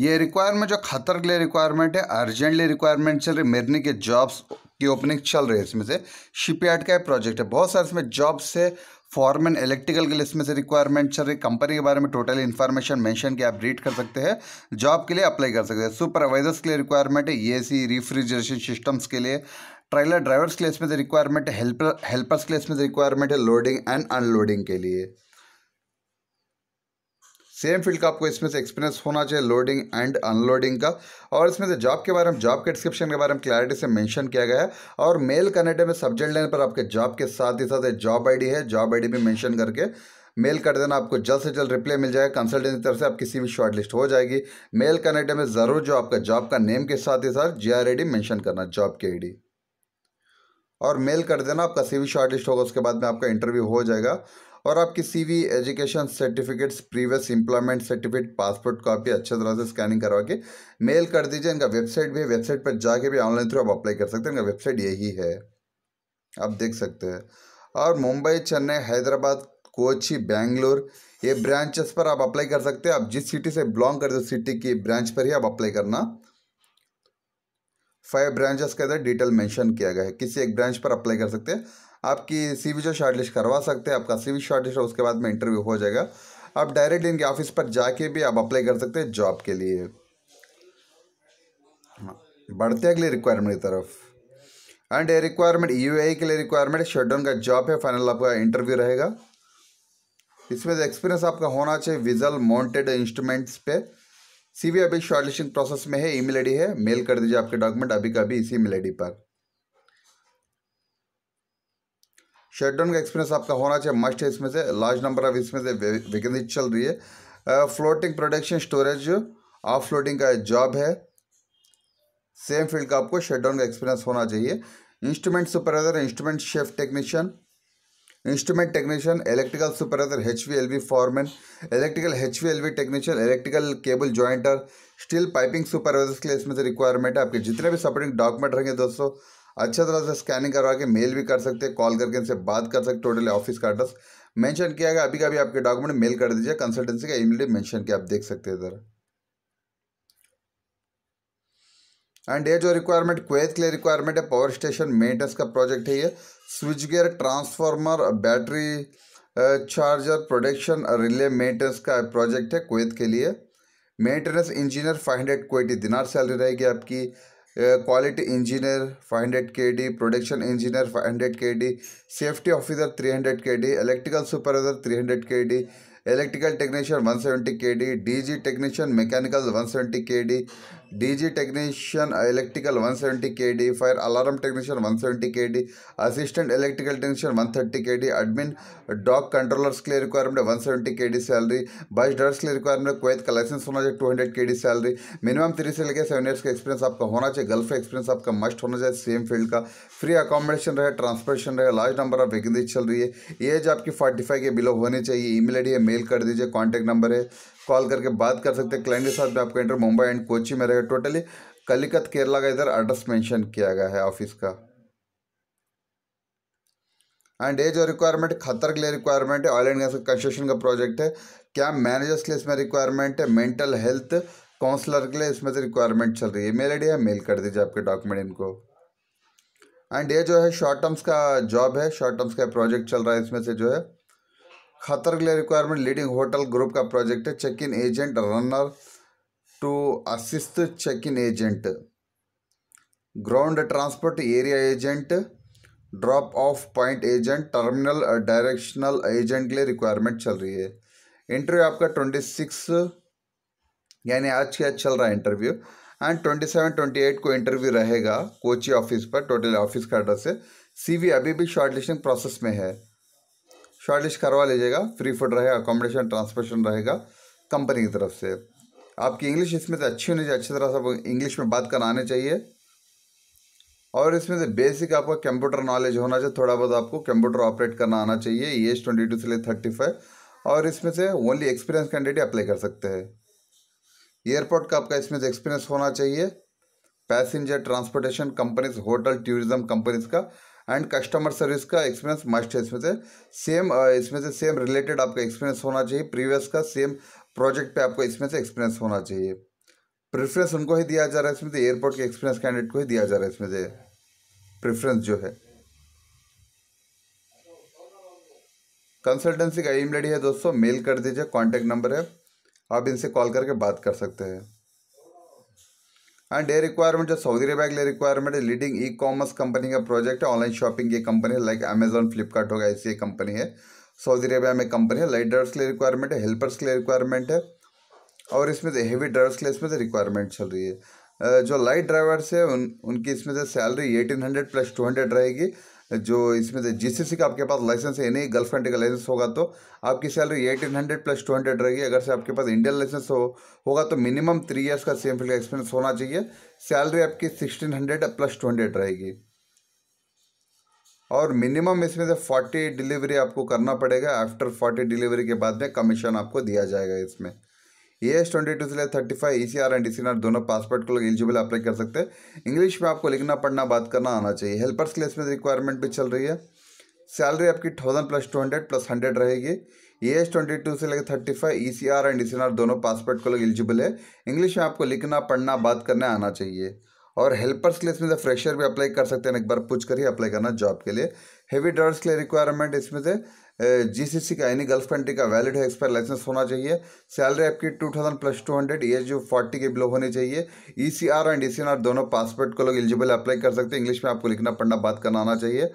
ये रिक्वायरमेंट जो खतर के लिए रिक्वायरमेंट है अर्जेंटली रिक्वायरमेंट चल रही मेरने के जॉब्स की ओपनिंग चल रही है इसमें से शिपयार्ड का प्रोजेक्ट है बहुत सारे इसमें जॉब्स है फॉरमेन इलेक्ट्रिकल के लिए इसमें से रिक्वायरमेंट चल रही कंपनी के बारे में टोटल इन्फॉर्मेशन मेंशन किया आप रीड कर सकते हैं जॉब के लिए अप्लाई कर सकते हैं सुपरवाइजर्स के लिए रिक्वायरमेंट है एसी रिफ्रिजरेशन सिस्टम्स के लिए ट्रेलर ड्राइवर्स के लिए इसमें से रिक्वायरमेंट है हेल्पर हेल्पर्स के लिए इसमें से रिक्वायरमेंट है लोडिंग एंड अनलोडिंग के लिए सेम फील्ड का आपको इसमें से एक्सपीरियंस होना चाहिए लोडिंग एंड अनलोडिंग का और इसमें से जॉब के बारे में जॉब के डिस्क्रिप्शन के बारे में क्लैरिटी से मेंशन किया गया है और मेल कनेडे में सब्जेक्ट लाइन पर आपके जॉब के साथ ही साथ जॉब आईडी है जॉब आई भी मैंशन करके मेल कर देना आपको जल्द से जल्द रिप्लाई मिल जाएगा कंसल्टेंट की तरफ से आपकी सीवी शॉर्ट लिस्ट हो जाएगी मेल करने में ज़रूर जो आपका जॉब का नेम के साथ ही साथ जे आर मेंशन करना जॉब की आई और मेल कर देना आपका सीवी शॉर्ट लिस्ट होगा उसके बाद में आपका इंटरव्यू हो जाएगा और आप किसी भी education certificates previous employment certificate passport copy अच्छे तरह से स्कैनिंग करवा के मेल कर दीजिए इनका वेबसाइट भी वेबसाइट पर जाके भी ऑनलाइन थ्रू आप अप्लाई कर सकते हैं इनका वेबसाइट यही है आप देख सकते हैं और मुंबई चेन्नई हैदराबाद कोची बेंगलोर ये ब्रांचेस पर आप अप्लाई कर सकते हैं आप जिस सिटी से बिलोंग करते हो सिटी की ब्रांच पर ही आप अप्लाई करना फाइव ब्रांचेस के अंदर डिटेल मेंशन किया गया है किसी एक ब्रांच पर अप्लाई कर सकते हैं आपकी सी जो शॉर्टलिस्ट करवा सकते हैं आपका सी शॉर्टलिस्ट उसके बाद में इंटरव्यू हो जाएगा आप डायरेक्ट इनके ऑफिस पर जाके भी आप अप्लाई कर सकते हैं जॉब के लिए हाँ, बढ़ते अगले रिक्वायरमेंट की तरफ एंड ए रिक्वायरमेंट यू के लिए रिक्वायरमेंट शटडाउन का जॉब है फाइनल आपका इंटरव्यू रहेगा इसमें एक्सपीरियंस आपका होना चाहिए विजल माउंटेड इंस्ट्रूमेंट्स पे सीवी अभी शॉर्टलिस्टिंग प्रोसेस में है ईमेल आईडी है मेल कर दीजिए आपके डॉक्यूमेंट अभी का अभी इसी ईमेल आईडी पर शटडाउन का एक्सपीरियंस आपका होना चाहिए मस्ट है इसमें से लार्ज नंबर ऑफ इसमें से वैकेंसी चल रही है floating production storage of floating का जॉब है सेम फील्ड का आपको शटडाउन का एक्सपीरियंस होना चाहिए instrument supervisor instrument chef technician instrument technician electrical supervisor H V L V foreman electrical H V L V technician electrical cable jointer steel piping supervisor के लिए इसमें से रिक्वायरमेंट है आपके जितने भी सपोर्टिंग डॉक्यूमेंट रहेंगे दोस्तों अच्छा तरह से स्कैनिंग करवा के मेल भी कर सकते हैं कॉल करके इनसे बात कर सकते टोटल ऑफिस का एड्रेस मेंशन किया गया अभी का भी आपके डॉक्यूमेंट मेल कर दीजिए कंसल्टेंसी का ईमेल मेंशन किया आप देख सकते हैं इधर एंड ये जो रिक्वायरमेंट क्वेत के लिए रिक्वायरमेंट है पावर स्टेशन मेंटेनेंस का प्रोजेक्ट है ये switch gear transformer battery charger production relay maintenance का प्रोजेक्ट है क्वेत के लिए maintenance engineer five hundred Kuwaiti dinar salary रहेगी आपकी quality engineer 500 kd production engineer 500 kd safety officer 300 kd electrical supervisor 300 kd electrical technician 170 kd dg technician mechanical 170 kd DG technician electrical 170 D fire alarm technician one K D assistant electrical technician one thirty K D admin doc controllers के लिए requirement है के D salary bus drivers के लिए requirement कोई का license होना चाहिए two hundred K D salary minimum three से लेकर सेवन ईयर्स का एक्सपीरियंस आपका होना चाहिए गल्फ एक्सपीरियंस आपका मस्ट होना चाहिए सेम फील्ड का फ्री अकोमोडेशन रहे ट्रांसपोर्टेशन रहे लार्ज नंबर ऑफ वैकेंसी चल रही है एज आपकी फोर्टी के बिलो होनी चाहिए ई मेल है मेल कर दीजिए कॉन्टैक्ट नंबर है कॉल करके बात कर सकते हैं क्लाइंट के साथ भी आपका इंटर मुंबई एंड कोची में रहेगा टोटली कलिकत केरला का इधर एड्रेस मेंशन किया गया है ऑफिस का एंड एज और रिक्वायरमेंट खतर के लिए रिक्वायरमेंट है ऑयल एंड गैस कंस्ट्रक्शन का प्रोजेक्ट है क्या मैनेजर्स के लिए इसमें रिक्वायरमेंट है मेंटल हेल्थ काउंसलर के लिए इसमें से रिक्वायरमेंट चल रही है मेल आई है मेल कर दीजिए आपके डॉक्यूमेंट इनको एंड ये जो है शॉर्ट टर्म्स का जॉब है शॉर्ट टर्म्स का प्रोजेक्ट चल रहा है इसमें से जो है खतर uh, के लिए रिक्वायरमेंट लीडिंग होटल ग्रुप का प्रोजेक्ट है check in agent runner to assist check in agent ground transport area agent drop off point agent terminal directional agent के लिए रिक्वायरमेंट चल रही है इंटरव्यू आपका ट्वेंटी सिक्स यानी आज के आज चल रहा है interview and twenty seven twenty eight को इंटरव्यू रहेगा कोची ऑफिस पर टोटल ऑफिस का एड्रेस है सी अभी भी लिस्टिंग प्रोसेस में है शॉर्टलिस्ट करवा लीजिएगा फ्री फूड रहेगा अकोमोडेशन ट्रांसपोर्टेशन रहेगा कंपनी की तरफ से आपकी इंग्लिश इसमें से अच्छी होनी चाहिए अच्छी तरह से इंग्लिश में बात करना आनी चाहिए और इसमें से बेसिक आपका कंप्यूटर नॉलेज होना चाहिए थोड़ा बहुत आपको कंप्यूटर ऑपरेट करना आना चाहिए एज ट्वेंटी टू से ले थर्टी फाइव और इसमें से ओनली एक्सपीरियंस कैंडिडेट अप्लाई कर सकते हैं एयरपोर्ट का आपका इसमें से एक्सपीरियंस होना चाहिए passenger transportation companies hotel tourism companies का एंड कस्टमर सर्विस का एक्सपीरियंस मस्ट है इसमें से सेम uh, इसमें से सेम रिलेटेड आपका एक्सपीरियंस होना चाहिए प्रीवियस का सेम प्रोजेक्ट पे आपको इसमें से एक्सपीरियंस होना चाहिए प्रेफरेंस उनको ही दिया जा रहा है इसमें से एयरपोर्ट के एक्सपीरियंस कैंडिडेट को ही दिया जा रहा है इसमें से प्रेफरेंस जो है कंसल्टेंसी का ईमेल आई है दोस्तों मेल कर दीजिए कॉन्टैक्ट नंबर है आप इनसे कॉल करके बात कर सकते हैं एंड ये रिक्वायरमेंट जो सऊदी अरेबिया के लिए रिक्वायरमेंट है लीडिंग ई कॉमर्स कंपनी का प्रोजेक्ट है ऑनलाइन शॉपिंग की कंपनी है लाइक अमेजोन फ्लिपकार्ट होगा ऐसी एक कंपनी है सऊदी अरेबिया में कंपनी है लाइट ड्राइवर्स के लिए रिक्वायरमेंट है हेल्पर्स के लिए रिक्वायरमेंट है और इसमें से हेवी ड्राइवर्स के लिए इसमें से रिक्वायरमेंट चल रही है जो लाइट ड्राइवर्स है उन उनकी इसमें से salary eighteen hundred plus two hundred रहेगी जो इसमें से सी का आपके पास लाइसेंस है नहीं गर्लफ्रेंड का लाइसेंस होगा तो आपकी salary eighteen hundred plus two hundred रहेगी अगर से आपके पास इंडियन लाइसेंस हो होगा तो मिनिमम थ्री ईयर्स का सेम फील्ड का एक्सपीरियंस होना चाहिए सैलरी आपकी sixteen hundred plus two hundred रहेगी और मिनिमम इसमें से फोर्टी डिलीवरी आपको करना पड़ेगा आफ्टर फोर्टी डिलीवरी के बाद में कमीशन आपको दिया जाएगा इसमें ए एस ट्वेंटी टू से thirty five E C R and D C R दोनों पासपोर्ट को लोग एलिजिबल अप्लाई कर सकते हैं इंग्लिश में आपको लिखना पढ़ना बात करना आना चाहिए हेल्पर्स के लिए इसमें रिक्वायरमेंट भी चल रही है सैलरी आपकी thousand plus two hundred plus hundred रहेगी ए एस ट्वेंटी टू से लेकर thirty five E C R and D C R दोनों पासपोर्ट को लोग एलिजिबल है इंग्लिश में आपको लिखना पढ़ना बात करना आना चाहिए और हेल्पर्स के लिए इसमें से फ्रेशर भी अप्लाई कर सकते हैं एक बार पूछ कर ही अप्लाई करना जॉब के लिए हेवी ड्राइवर्स के लिए रिक्वायरमेंट इसमें से जीसीसी का यानी गल्फ कंट्री का वैलिड है एक्सपायर लाइसेंस होना चाहिए सैलरी आपकी two thousand plus two hundred age forty के बिलो होनी चाहिए E C R and E C R दोनों पासपोर्ट को लोग एलिजिबल अप्लाई कर सकते हैं इंग्लिश में आपको लिखना पढ़ना बात करना आना चाहिए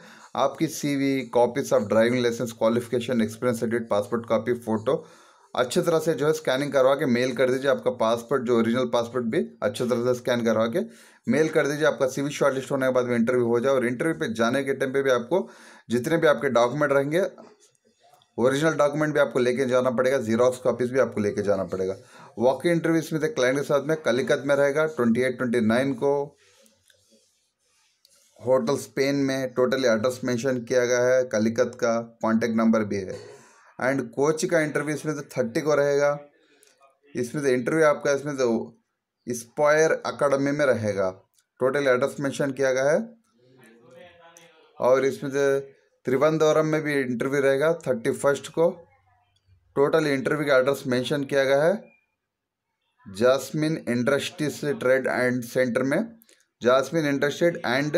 आपकी C V copies of driving license qualification experience certificate passport copy photo अच्छे तरह से जो है स्कैनिंग करवा के मेल कर दीजिए आपका पासपोर्ट जो ओरिजिनल पासपोर्ट भी अच्छे तरह से स्कैन करवा के मेल कर दीजिए आपका सीवी शॉर्टलिस्ट होने के बाद में इंटरव्यू हो जाए और इंटरव्यू पे जाने के टाइम पे भी आपको जितने भी आपके डॉक्यूमेंट रहेंगे ओरिजिनल डॉक्यूमेंट भी आपको लेके जाना पड़ेगा जीरोक्स कॉपीज भी आपको लेके जाना पड़ेगा वॉक इंटरव्यू इसमें क्लाइंट के साथ में कलिकत में रहेगा ट्वेंटी एट ट्वेंटी नाइन को होटल स्पेन में टोटली एड्रेस मेंशन किया गया है कलिकत का कॉन्टेक्ट नंबर भी है एंड कोच का इंटरव्यू इसमें से थर्टी को रहेगा इसमें से इंटरव्यू आपका इसमें से इस्पायर अकाडमी में रहेगा टोटल एड्रेस मेंशन किया गया है और इसमें से त्रिवंदवरम में भी इंटरव्यू रहेगा थर्टी फर्स्ट को टोटल इंटरव्यू का एड्रेस मेंशन किया गया है Jasmine industries trade and center में Jasmine industries and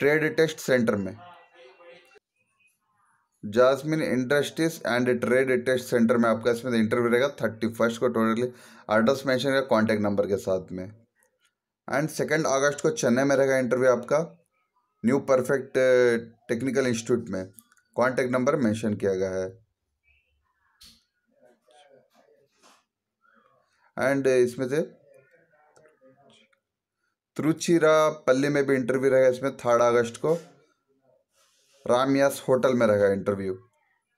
trade test center में Jasmine industries and trade test center में आपका इसमें इंटरव्यू रहेगा थर्टी फर्स्ट को totally address mention contact number के साथ में एंड सेकेंड अगस्त को चेन्नई में रहेगा इंटरव्यू आपका न्यू परफेक्ट टेक्निकल इंस्टीट्यूट में कॉन्टैक्ट नंबर मेंशन किया गया है एंड इसमें से त्रुचिरा पल्ली में भी इंटरव्यू रहेगा इसमें थर्ड अगस्त को रामयास होटल में रहेगा इंटरव्यू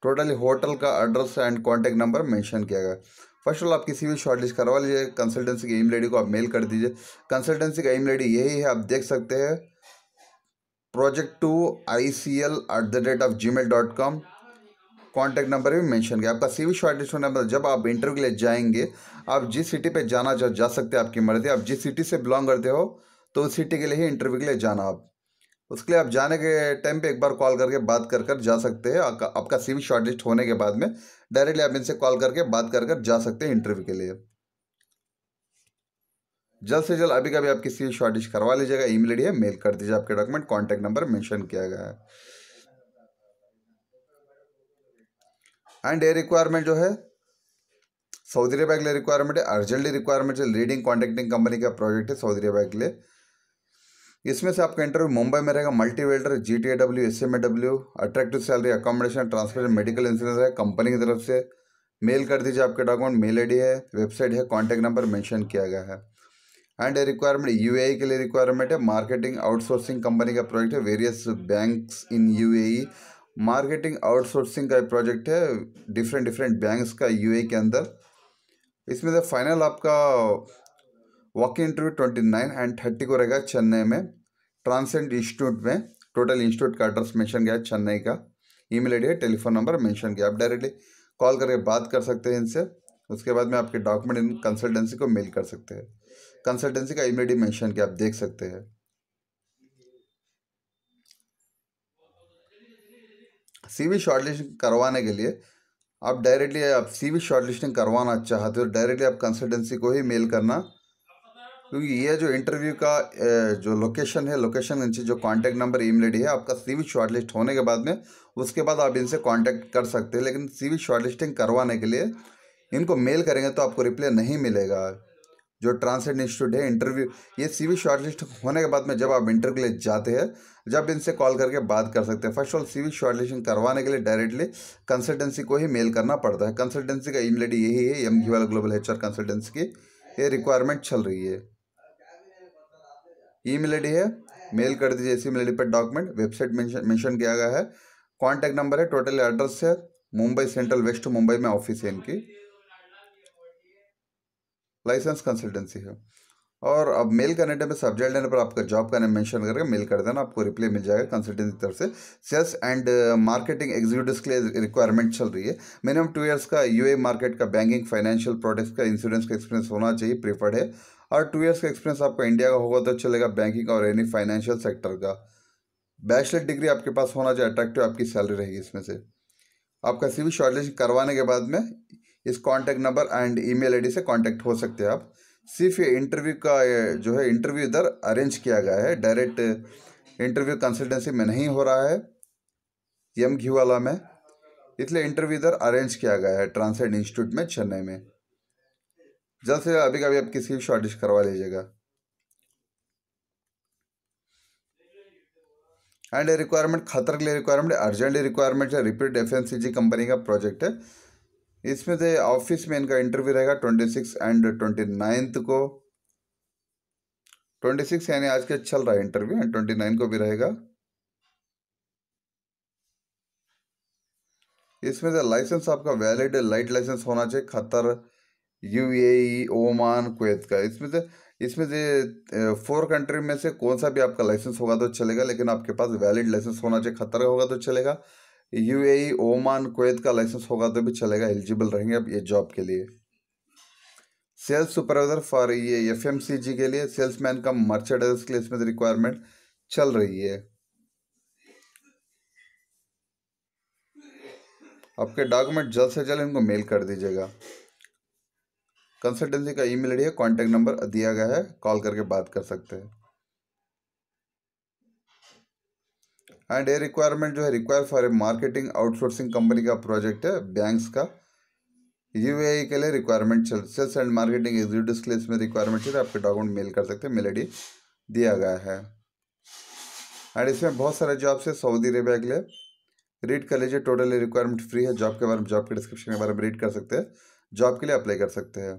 टोटली होटल का address and contact number mention किया गया फर्स्ट ऑल आप किसी भी लिस्ट करवा लीजिए कंसल्टेंसी की एम लेडी को आप मेल कर दीजिए कंसल्टेंसी का एम लेडी यही है आप देख सकते हैं project two I C L at the rate of G mail dot com contact number भी मैंशन किया आपका सी वी शॉर्टेज होने पर जब आप इंटरव्यू के लिए जाएंगे आप जिस सिटी पे जाना चाहो जा सकते हैं आपकी मर्जी आप जिस सिटी से बिलोंग करते हो तो उस सिटी के लिए ही इंटरव्यू के लिए जाना आप उसके लिए आप जाने के टाइम पे एक बार कॉल करके बात कर कर जा सकते हैं आपका आपका सी वी शॉर्टेज होने के बाद में डायरेक्टली आप इनसे कॉल करके बात कर कर जा सकते हैं इंटरव्यू के लिए जल्द से जल्द अभी कभी आप किसी शॉर्ट डिश करवा लीजिएगा ईमेल आई है मेल कर दीजिए आपके डॉक्यूमेंट कॉन्टैक्ट नंबर मेंशन किया गया है एंड ये रिक्वायरमेंट जो है सऊदी अरेबिया के लिए रिक्वायरमेंट है अर्जेंटली रिक्वायरमेंट है लीडिंग कॉन्ट्रैक्टिंग कंपनी का प्रोजेक्ट है सऊदी अरेबिया के लिए इसमें से आपका इंटरव्यू मुंबई में रहेगा multi welder G T A W S M A W attractive salary accommodation transfer medical insurance है कंपनी की तरफ से मेल कर दीजिए आपके डॉक्यूमेंट मेल डी है वेबसाइट है कॉन्टैक्ट नंबर मैंशन किया गया है एंड रिक्वायरमेंट यूएई के लिए रिक्वायरमेंट है मार्केटिंग आउटसोर्सिंग कंपनी का प्रोजेक्ट है various banks in UAE marketing outsourcing का प्रोजेक्ट है डिफरेंट डिफरेंट बैंक्स का यू e के अंदर इसमें से फाइनल आपका walk interview twenty nine and thirty को रहेगा चेन्नई में ट्रांसेंड इंस्टीट्यूट में टोटल इंस्टीट्यूट का एड्रेस मेंशन किया चेन्नई का ईमेल आईडी है टेलीफोन नंबर मेंशन किया आप डायरेक्टली कॉल करके बात कर सकते हैं इनसे उसके बाद में आपके डॉक्यूमेंट इन कंसल्टेंसी को मेल कर सकते हैं कंसल्टेंसी का इमेडी मेंशन किया आप देख सकते हैं सीवी शॉर्टलिस्टिंग करवाने के लिए आप डायरेक्टली आप सीवी शॉर्टलिस्टिंग करवाना चाहते हो डायरेक्टली आप कंसल्टेंसी को ही मेल करना क्योंकि ये जो इंटरव्यू का जो लोकेशन है लोकेशन इनसे जो कांटेक्ट नंबर ई आई है आपका सीवी शॉर्टलिस्ट होने के बाद में उसके बाद आप इनसे कांटेक्ट कर सकते हैं लेकिन सीवी शॉर्टलिस्टिंग करवाने के लिए इनको मेल करेंगे तो आपको रिप्लाई नहीं मिलेगा जो ट्रांसलेट इंस्टीट्यूट है इंटरव्यू ये सी वी शॉर्टलिस्ट होने के बाद में जब आप इंटरव्यू के लिए जाते हैं जब इनसे कॉल करके बात कर सकते हैं first all C V shortlisting करवाने के लिए डायरेक्टली कंसल्टेंसी को ही मेल करना पड़ता है कंसल्टेंसी का ईमेल यही है एम वाला ग्लोबल एच आर कंसल्टेंसी की ये रिक्वायरमेंट चल रही है ई मेल है मेल कर दीजिए इसी मेल पर डॉक्यूमेंट वेबसाइट मेंशन किया गया है कॉन्टैक्ट नंबर है टोटल एड्रेस है मुंबई सेंट्रल वेस्ट मुंबई में ऑफिस है इनकी लाइसेंस कंसल्टेंसी है और अब मेल करने टाइम पर सब्जेक्ट लेने पर आपका जॉब का नाम मेंशन करके मेल कर देना आपको रिप्लाई मिल जाएगा कंसल्टेंसी की तरफ से सेल्स एंड मार्केटिंग एग्जीक्यूटिव के लिए रिक्वायरमेंट चल रही है मिनिमम टू ईयर्स का यूए मार्केट का बैंकिंग फाइनेंशियल प्रोडक्ट्स का इंश्योरेंस का एक्सपीरियंस होना चाहिए प्रीफर्ड है और टू ईयर्स का एक्सपीरियंस आपका इंडिया का होगा तो चलेगा बैंकिंग और एनी फाइनेंशियल सेक्टर का बैचलर डिग्री आपके पास होना चाहिए अट्रैक्टिव आपकी सैलरी रहेगी इसमें से आपका सी वी करवाने के बाद में इस contact number and email ID से कॉन्टैक्ट हो सकते हैं आप सिर्फ ये इंटरव्यू का जो है इंटरव्यू इधर अरेंज किया गया है डायरेक्ट इंटरव्यू कंसल्टेंसी में नहीं हो रहा है यम घीवाला में इसलिए इंटरव्यू इधर अरेंज किया गया है ट्रांसलेट इंस्टीट्यूट में चेन्नई में जल्द से अभी कभी आप किसी भी शॉर्टेज करवा लीजिएगा एंड रिक्वायरमेंट खतर के लिए रिक्वायरमेंट अर्जेंट रिक्वायरमेंट है रिपीट एफ कंपनी का प्रोजेक्ट है इसमें से ऑफिस में इनका इंटरव्यू रहेगा twenty six and twenty ninth को ट्वेंटी सिक्स यानी आज के चल रहा है इंटरव्यू एंड ट्वेंटी नाइन को भी रहेगा इसमें से लाइसेंस आपका वैलिड लाइट लाइसेंस होना चाहिए खतर यूएई ओमान कुवैत का इसमें से इसमें से फोर कंट्री में से कौन सा भी आपका लाइसेंस होगा तो चलेगा लेकिन आपके पास वैलिड लाइसेंस होना चाहिए खतर होगा तो चलेगा यूएई ओमान कुवैत का लाइसेंस होगा तो भी चलेगा एलिजिबल रहेंगे अब ये जॉब के लिए सेल्स सुपरवाइजर फॉर ये एफ के लिए सेल्समैन का मर्चेडाइज के लिए इसमें तो रिक्वायरमेंट चल रही है आपके डॉक्यूमेंट जल्द से जल्द इनको मेल कर दीजिएगा कंसल्टेंसी का ईमेल डी है कॉन्टैक्ट नंबर दिया गया है कॉल करके बात कर सकते हैं एंड ये रिक्वायरमेंट जो है require for a marketing outsourcing company का प्रोजेक्ट है बैंक्स का यू के लिए requirement sales and marketing executive के लिए इसमें रिक्वायरमेंट चाहिए तो आपके डॉक्यूमेंट मेल कर सकते हैं मेल आई दिया गया है एंड इसमें बहुत सारे जॉब्स है सऊदी अरेबिया के लिए रीड कर लीजिए टोटली रिक्वायरमेंट फ्री है जॉब के बारे में जॉब के डिस्क्रिप्शन के बारे में रीड कर सकते हैं जॉब के लिए अप्लाई कर सकते हैं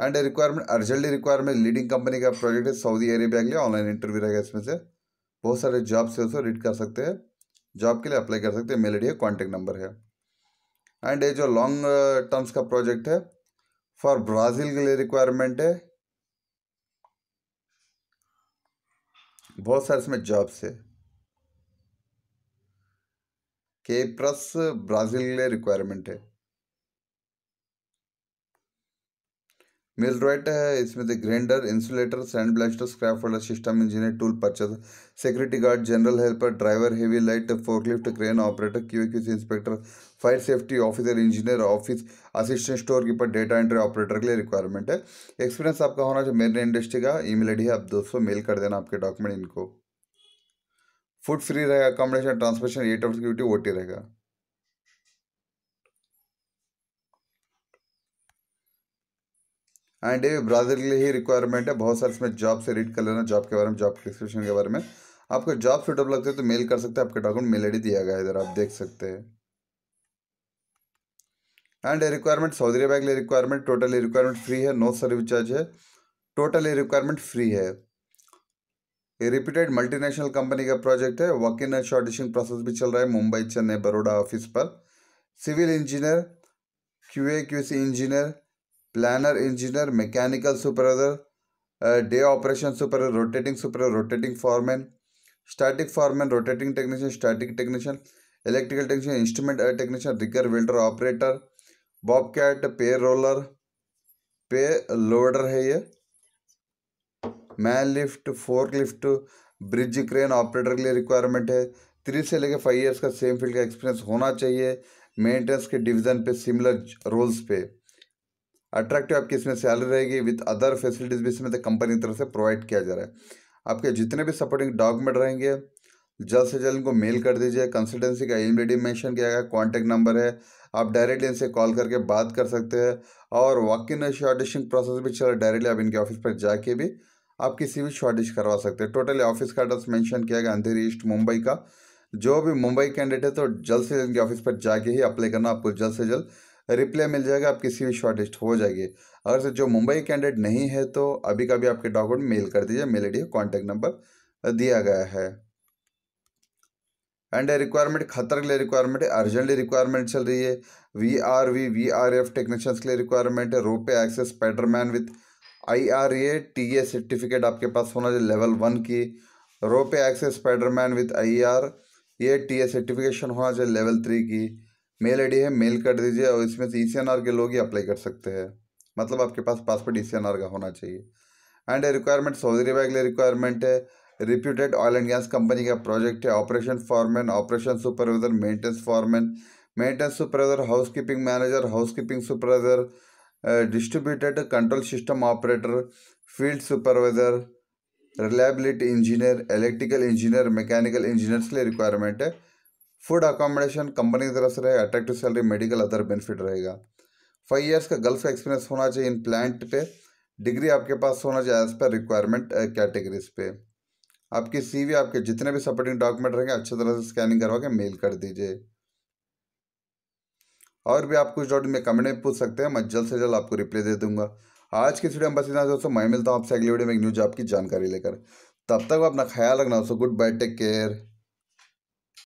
and requirement urgently requirement leading company का प्रोजेक्ट है सऊदी अरेबिया के लिए ऑनलाइन इंटरव्यू रहेगा इसमें से बहुत सारे जॉब से उसको रीड कर सकते हैं जॉब के लिए अप्लाई कर सकते हैं मेल आई कॉन्टैक्ट नंबर है एंड ये जो लॉन्ग टर्म्स uh, का प्रोजेक्ट है फॉर ब्राज़ील के लिए रिक्वायरमेंट है बहुत सारे इसमें जॉब्स है के प्लस ब्राज़ील के लिए रिक्वायरमेंट है मिलरॉयट है इसमें से grinder insulator sand blaster scrap वाला system engineer tool purchase security guard general helper driver heavy light forklift crane operator QAQC inspector fire safety officer engineer office assistant store keeper data entry operator के लिए requirement है experience आपका होना चाहिए मेरे industry का ई mail है आप दोस्तों मेल कर देना आपके डॉक्यूमेंट इनको फूड फ्री रहेगा अकोमोडेशन ट्रांसपोर्टेशन एट आवर्स की ड्यूटी ओटी रहेगा एंड ये ब्राज़ील के लिए ही रिक्वायरमेंट है बहुत सारे इसमें जॉब से रीड कर लेना जॉब के बारे में जॉब डिस्क्रिप्शन के बारे में आपको जॉब सुटेबल लगते हैं तो मेल कर सकते हैं आपके डॉक्यूमेंट मेल आई दिया गया है इधर आप देख सकते हैं एंड रिक्वायरमेंट सऊदी अरबिया के लिए रिक्वायरमेंट टोटली रिक्वायरमेंट फ्री है नो सर्विस चार्ज है टोटली रिक्वायरमेंट फ्री है ये रिपीटेड मल्टीनेशनल कंपनी का प्रोजेक्ट है वर्क इन शॉर्टिशिंग प्रोसेस भी चल रहा है मुंबई चेन्नई बड़ोड़ा ऑफिस पर civil engineer Q A Q C engineer planner engineer mechanical supervisor day operation supervisor rotating supervisor rotating foreman static foreman rotating technician static technician electrical technician instrument technician rigger welder operator Bob cat पे roller पे loader है ये man lift forklift bridge crane operator के लिए requirement है three से लेकर five years का सेम फील्ड का एक्सपीरियंस होना चाहिए मेंटेनेंस के डिवीजन पे सिमिलर रोल्स पे अट्रैक्टिव आपकी इसमें सैलरी रहेगी विथ अदर फैसिलिटीज़ भी इसमें कंपनी की तरफ से प्रोवाइड किया जा रहा है आपके जितने भी सपोर्टिंग डॉक्यूमेंट रहेंगे जल्द से जल्द इनको मेल कर दीजिए कंसल्टेंसी का ईमेल मेंशन किया गया कॉन्टैक्ट नंबर है आप डायरेक्टली इनसे कॉल करके बात कर सकते हैं और वॉक इन शॉर्टिशन प्रोसेस भी चल रहा है डायरेक्टली आप इनके ऑफिस पर जाके भी आप किसी भी शॉर्टिश करवा सकते हैं टोटली ऑफिस का एड्रेस मैंशन किया गया अंधेरी ईस्ट मुंबई का जो भी मुंबई कैंडिडेट है तो जल्द से जल्द इनके ऑफिस पर जाके ही अप्लाई करना आपको जल्द से जल्द रिप्लाई मिल जाएगा आपकी सी शॉर्ट हो जाएगी अगर से जो मुंबई कैंडिडेट नहीं है तो अभी का भी आपके डॉक्यूमेंट मेल कर दीजिए मेल आई कॉन्टैक्ट नंबर दिया गया है एंड रिक्वायरमेंट खतर के लिए रिक्वायरमेंट है अर्जेंटली रिक्वायरमेंट चल रही है V R V V R F technicians के लिए रिक्वायरमेंट है रोपे एक्सेस पैटरमैन with I R A T A certificate आपके पास होना चाहिए लेवल वन की रोपे एक्सेस पैटरमैन with I R A T A certification होना चाहिए लेवल थ्री की मेल आईडी है मेल कर दीजिए और इसमें से ई e के लोग ही अप्लाई कर सकते हैं मतलब आपके पास पासपोर्ट ई e का होना चाहिए एंड रिक्वायरमेंट सऊदी अरबिया के लिए रिक्वायरमेंट है reputed oil and gas company का प्रोजेक्ट है operation foreman operation supervisor maintenance foreman maintenance supervisor housekeeping manager housekeeping supervisor distributed control system operator field supervisor reliability engineer electrical engineer mechanical engineers के लिए requirement है food accommodation company की तरफ से रहेगा attractive salary medical other benefit रहेगा five years का Gulf experience होना चाहिए इन प्लांट पे डिग्री आपके पास होना चाहिए एज पर रिक्वायरमेंट कैटेगरीज पे आपकी सीवी आपके जितने भी सपोर्टिंग डॉक्यूमेंट रहेंगे अच्छे तरह से स्कैनिंग करवा के मेल कर दीजिए और भी आप कुछ डॉट में कमेंट में पूछ सकते हैं मैं जल्द से जल्द आपको रिप्लाई दे दूंगा आज की वीडियो में बस इतना दोस्तों मैं मिलता हूँ आपसे अगली वीडियो में एक न्यूज आपकी जानकारी लेकर तब तक अपना ख्याल रखना दोस्तों गुड बाय टेक केयर